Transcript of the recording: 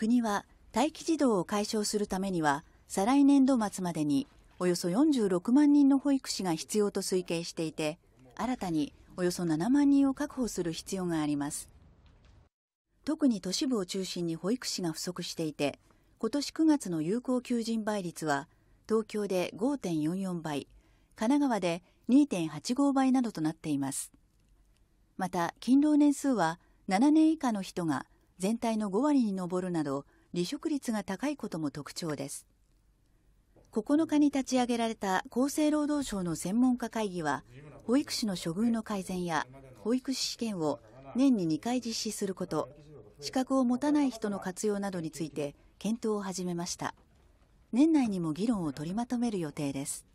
国は待機児童を解消するためには再来年度末までにおよそ46万人の保育士が必要と推計していて新たにおよそ7万人を確保する必要があります特に都市部を中心に保育士が不足していて今年9月の有効求人倍率は東京で5.44倍神奈川で2.85倍などとなっていますまた勤労年数は7年以下の人が全体の5割に上るなど離職率が高いことも特徴です9日に立ち上げられた厚生労働省の専門家会議は保育士の処遇の改善や保育士試験を年に2回実施すること資格を持たない人の活用などについて検討を始めました年内にも議論を取りまとめる予定です